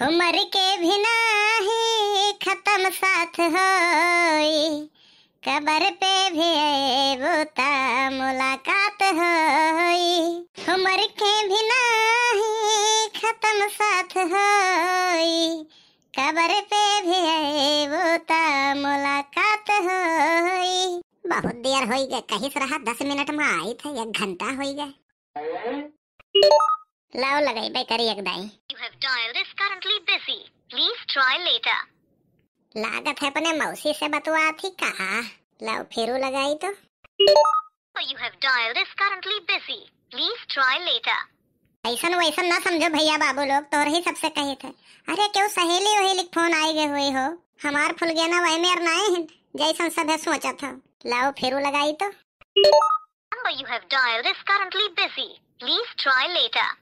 हमर के भी ही खत्म साथ होई कबर पे भी वो ता मुलाकात होई हमर के भी ही खत्म साथ होई कबर पे भी वो ता मुलाकात होई बहुत देर हो गए कहीं से रहा दस मिनट में आई था एक घंटा हो गए लाओ लगाई भाई करी एक दाई you have dialled is currently busy please try later लागत है अपने मौसी से बतवा थी कहा लाओ फिरो लगाई तो you have dialled is currently busy please try later ऐसा वैसा ना समझो भैया बाबू लोग तो और ही सबसे कहे थे अरे क्यों सहेली वहेली फोन आए गए हुए हो हमार फुल गया ना वही मेर नाए हैं जैसा सब सोचा था लाओ फेरू लगाई तो you have dialled is currently busy please try later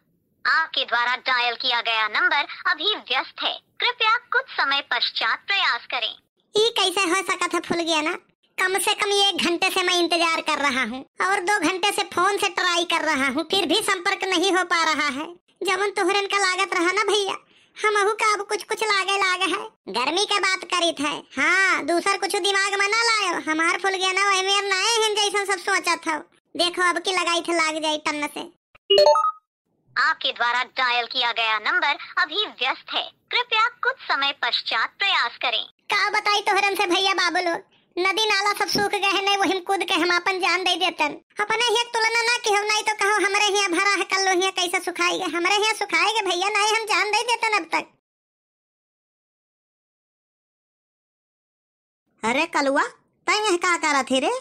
आपके द्वारा डायल किया गया नंबर अभी व्यस्त है कृपया कुछ समय पश्चात प्रयास करें ये कैसे हो सका था फूल गया ना कम से कम एक घंटे से मैं इंतजार कर रहा हूँ और दो घंटे से फोन से ट्राई कर रहा हूँ फिर भी संपर्क नहीं हो पा रहा है उन तुहरन का लागत रहा ना भैया हम का अब कुछ कुछ लागे लागे है गर्मी के बात करी था हाँ दूसर कुछ दिमाग में ना लायो हमार फूल गया ना वह मेर नए हैं जैसा सब सोचा था देखो अब की लगाई थे लाग जाये टन्न से आपके द्वारा डायल किया गया नंबर अभी व्यस्त है कृपया कुछ समय पश्चात प्रयास करें का बताई तो हरम से भैया बाबुल नदी नाला सब सूख गए हैं वही कूद के हम अपन जान दे देतन अपने ही तुलना ना कि हम नहीं तो कहो हमारे यहाँ भरा है कल यहाँ कैसे सुखाई गए हमारे यहाँ सुखाए गए भैया नहीं हम जान दे देतन अब तक अरे कलुआ तय यह कहा करा कर रे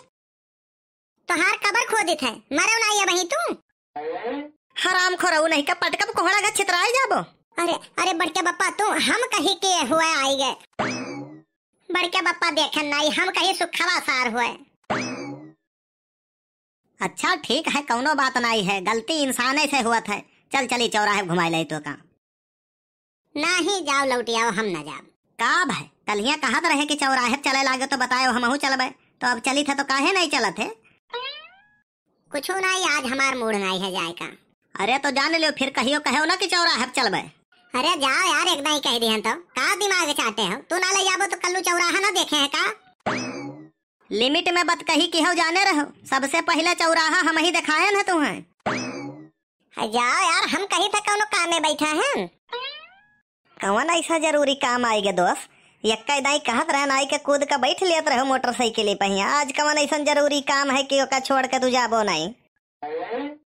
तुहार कबर खोदित है मरे ना वही तुम हराम खोरऊ नहीं का पटकब कोहड़ा का छितराए जाबो अरे अरे बड़के बप्पा तू हम कहीं के हुए आई गए बड़के बप्पा देखन नहीं हम कहीं सुखवा सार हुए अच्छा ठीक है कौनो बात नहीं है गलती इंसाने से हुआ था चल चली चौराहे घुमाई ले तो का नहीं जाओ लौटियाओ हम ना जाब का भाई कलिया कहत रहे कि चौराहे चले लागे तो बतायो हम हमहू चलबे तो अब चली था तो काहे नहीं चलत है कुछ नहीं आज हमार मूड नहीं है जाए का अरे तो जान लो फिर कहियो कहो ना कि चौरा है चल भाई अरे जाओ यार एक ही कह दिए तो का दिमाग चाहते हो तू ना ले जाबो तो कल्लू चौराहा ना देखे है का लिमिट में बत कही कि हो जाने रहो सबसे पहले चौराहा हम ही दिखाए ना तू तुम्हें जाओ यार हम कहीं था कौनो काम में बैठा है कौन ऐसा जरूरी काम आएगा दोस्त यक्का दाई कहत रहन आई के कूद के बैठ लेत रहो मोटरसाइकिल पे आज कौन ऐसा जरूरी काम है कि ओका छोड़ के तू जाबो नहीं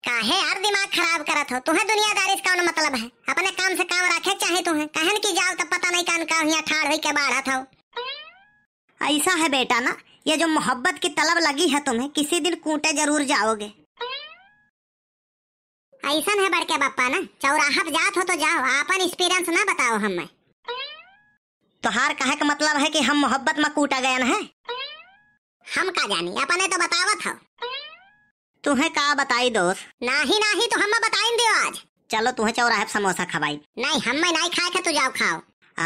काहे यार दिमाग खराब करत हो तुहे दुनियादारी का मतलब है अपने काम से काम रखे चाहे तुहे कहन की जाओ तो पता नहीं कान का यहाँ ठाड़ हुई के बाढ़त हो ऐसा है बेटा ना ये जो मोहब्बत की तलब लगी है तुम्हें किसी दिन कूटे जरूर जाओगे ऐसा है बड़के बापा ना चौराहत जात हो तो जाओ अपन एक्सपीरियंस ना बताओ हमें तोहार कहे का मतलब है कि हम मोहब्बत में कूटा गया है हम का जानी अपने तो बतावत हो तुम्हें का बताई दोस्त नाही नाही तो हम हम्म बताई दे आज चलो तुम्हें चौराहे समोसा खवाई नहीं हम हम्म नहीं खाए तू तो जाओ खाओ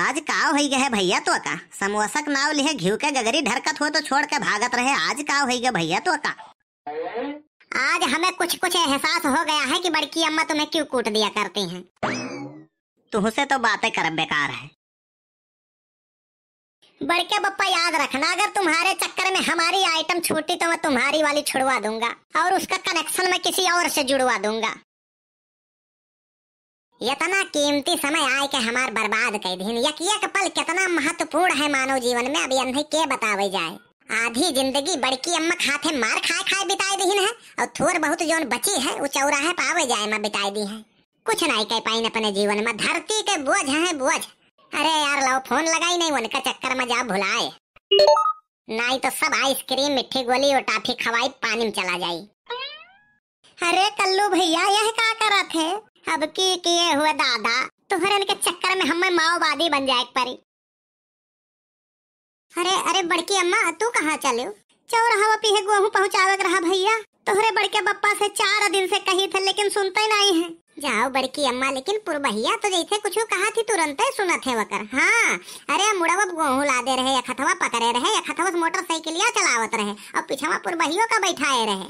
आज का हो है भैया तो का समोसा का नाव लिए घी के गगरी धरकत हो तो छोड़ के भागत रहे आज का हो गया भैया तो का आज हमें कुछ कुछ एहसास हो गया है कि बड़की अम्मा तुम्हें क्यों कूट दिया करती हैं तुमसे तो बातें कर बेकार है बड़के पप्पा याद रखना अगर तुम्हारे चक्कर में हमारी आइटम छूटी तो मैं तुम्हारी वाली छुड़वा दूंगा और उसका कनेक्शन मैं किसी और से जुड़वा दूंगा इतना कीमती समय आए के हमार बर्बाद कर दिन यकियक पल कितना महत्वपूर्ण है मानव जीवन में अभी अन्हीं के बतावे जाए आधी जिंदगी बड़की अम्मा खाते मार खाए खाए बिताए दिन है और थोड़ बहुत जोन बची है वो चौराहे पावे जाए मैं बिताई दी है कुछ नहीं कह पाई अपने जीवन में धरती के बोझ है बोझ अरे यार लो फोन लगाई नहीं उनका चक्कर में जा भुलाए नहीं तो सब आइसक्रीम मिठी गोली और टाफी खवाई पानी में चला जाई अरे कल्लू भैया यह क्या करत है अब की किए हुए दादा तुम्हारे तो चक्कर में हमें माओवादी बन जाए परी अरे अरे बड़की अम्मा तू कहाँ चले चौर हवा पीहे गोहू पहुँचावत रहा भैया तुम्हारे बड़के बप्पा से चार दिन से कही थे लेकिन सुनते नहीं है जाओ बड़की अम्मा लेकिन पुरबहिया तो जैसे कुछ कहा थी तुरंत सुनत है वकर हाँ अरे मुड़ा गोहू ला दे रहे अखथवा पकड़े रहे अखथवा मोटरसाइकिलिया चलावत रहे और पिछवा पुरबहियों का बैठाए रहे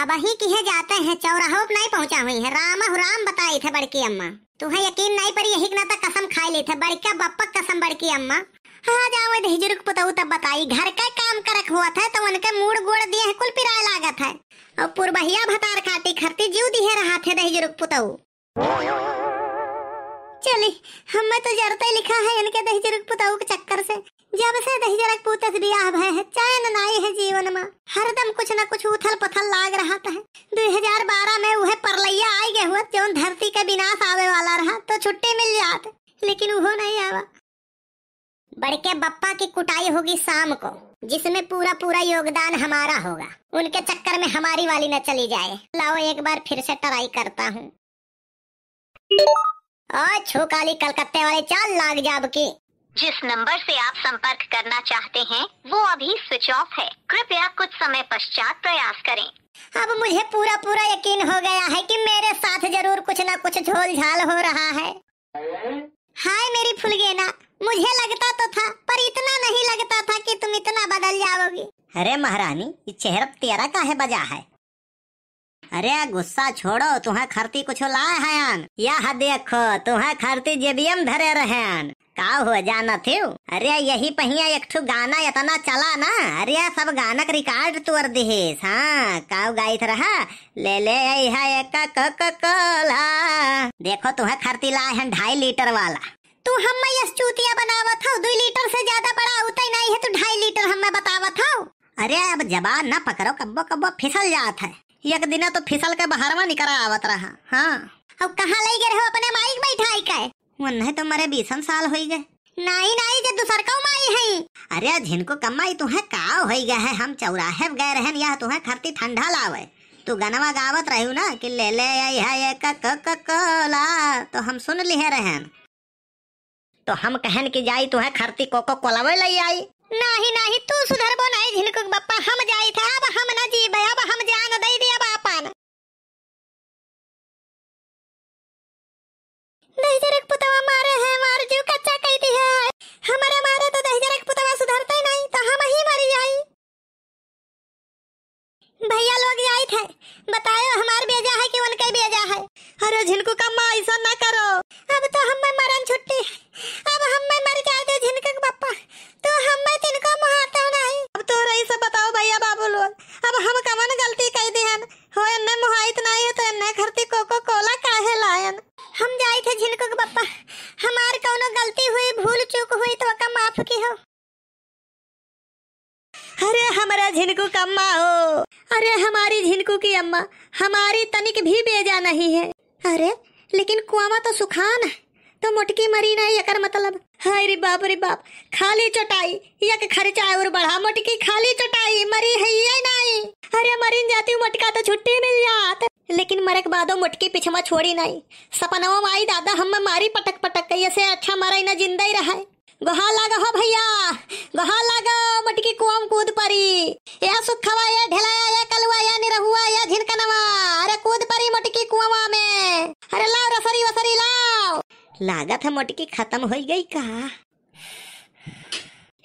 अब ही किहे जाते हैं चौराहों पर नहीं पहुंचा हुई है राम राम बताई थे बड़की अम्मा तुम्हें यकीन नहीं पर यही ना तो कसम खाई ली थे बड़का बप्पा कसम बड़की अम्मा हाँ जाओ हिजुर्ग पुतहु तब बताई घर का काम करक हुआ था तो उनके मूड गोड़ दिए कुल पिराया लागत है और पुरबहिया भतार खाती खरती जीव दिए रहा थे दहजुर्ग पुतहु चली हमें तो जरते लिखा है इनके दहजरक पुताऊ के चक्कर से जब से दहजरक पूतस बियाह भय है चैन नाई है जीवन में हरदम कुछ न कुछ उथल पथल लाग रहा था 2012 में वह परलैया आई गए हुआ जो धरती का विनाश आवे वाला रहा तो छुट्टी मिल जात लेकिन वो नहीं आवा बड़के बप्पा की कुटाई होगी शाम को जिसमें पूरा पूरा योगदान हमारा होगा उनके चक्कर में हमारी वाली न चली जाए लाओ एक बार फिर से ट्राई करता हूँ और छोकाली कलकत्ते वाले चाल लाग जाब की जिस नंबर से आप संपर्क करना चाहते हैं वो अभी स्विच ऑफ है कृपया कुछ समय पश्चात प्रयास करें अब मुझे पूरा पूरा यकीन हो गया है कि मेरे साथ जरूर कुछ न कुछ झोल झाल हो रहा है हाय मेरी फुलगेना मुझे लगता तो था पर इतना नहीं लगता था कि तुम इतना बदल जाओगी अरे महारानी ये चेहरा तेरा का है बजा है अरे गुस्सा छोड़ो तुम्हें खरती कुछ लाए हयान यह देखो तुम्हें खरती जेबियम धरे रहे का हो जाना थे अरे यही पहिया एक ठू गाना इतना चला ना अरे सब गाना का रिकॉर्ड तोड़ दिए हाँ काउ गाइत रहा ले ले एक कोला देखो तुम्हें खरती लाए हैं ढाई लीटर वाला तू तो हम चूतिया बनावा था दो लीटर से ज्यादा बड़ा उतर नहीं है तू तो ढाई लीटर हमें बतावा था अरे अब जबान ना पकड़ो कब्बो कब्बो फिसल जाता है एक दिन तो फिसल के बाहरवा निकल आवत रहा हाँ अब कहाँ ले गए हो अपने माई बैठाई का उन्हें तो मरे बीसन साल हो गए नहीं नहीं जे दूसर का माई है अरे जिनको कमाई तुम्हें तो का हो गया है हम चौराहे गए रहन यह तुम्हें तो खरती ठंडा लावे तू गनवा गावत रही ना कि ले ले आई कोला तो हम सुन लिहे रहन तो हम कहन कि जाई तुहे तो खरती कोको कोलावे ले आई नहीं नहीं तू सुधरबो नहीं झिलकुक बप्पा हम जाई था अब हम ना जीव अब हम जान दे दिया बापा ने नहीं जरक पुतवा मारे हैं मार जो कच्चा हमारा झिनकू का अम्मा हो अरे हमारी झिनकू की अम्मा हमारी तनिक भी बेजा नहीं है अरे लेकिन कुआवा तो सुखान है तो मोटकी मरी नहीं यकर मतलब हाय रे बाप रे बाप खाली चटाई यक खर्चा और बढ़ा मोटकी खाली चटाई मरी है ये नहीं अरे मरीन जाती हूँ मोटका तो छुट्टी मिल जात लेकिन मरक बादो मोटकी पिछमा छोड़ी नहीं सपनवा माई दादा हम मारी पटक पटक ऐसे अच्छा मरा ना जिंदा ही रहा है गोहा लाग हो भैया गोहा लाग मटकी कुआम कूद परी या सुखवा या ढेलाया या कलवा या निरहुआ या झिनकनवा अरे कूद परी मटकी कुआवा में अरे लाओ रसरी वसरी लाओ लागा था मटकी खत्म हो गई का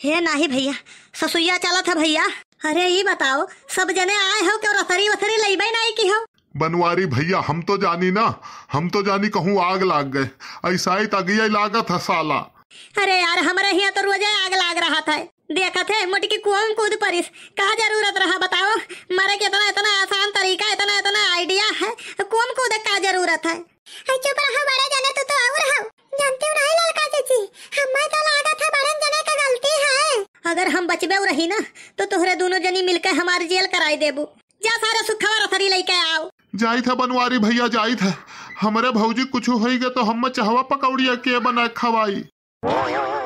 हे नाही भैया ससुइया चला था भैया अरे ये बताओ सब जने आए हो क्यों रसरी वसरी लईबे नहीं की हो बनवारी भैया हम तो जानी ना हम तो जानी कहूँ आग लाग गए ऐसा ही तगिया लागत था साला अरे यार हमारे यहाँ तो रोजे आग लाग रहा था देखा थे मुटकी कुआ कूद परिस कहा जरूरत रहा बताओ मारे के इतना तो इतना आसान तरीका इतना इतना आइडिया है कौन कूद का जरूरत है चुप रहा बड़ा जाने तो तो और हाँ। जानते हो नहीं लड़का चाची हमें तो लगा था बड़न जने का गलती है अगर हम बचबे रही ना तो तोहरे दोनों जनी मिलकर हमारे जेल कराई देबू जा सारा सुखवा रसरी लेके आओ जाई था बनवारी भैया जाई था हमारे भौजी कुछ हो गए तो हम चाहवा पकौड़िया के बना खवाई Oh,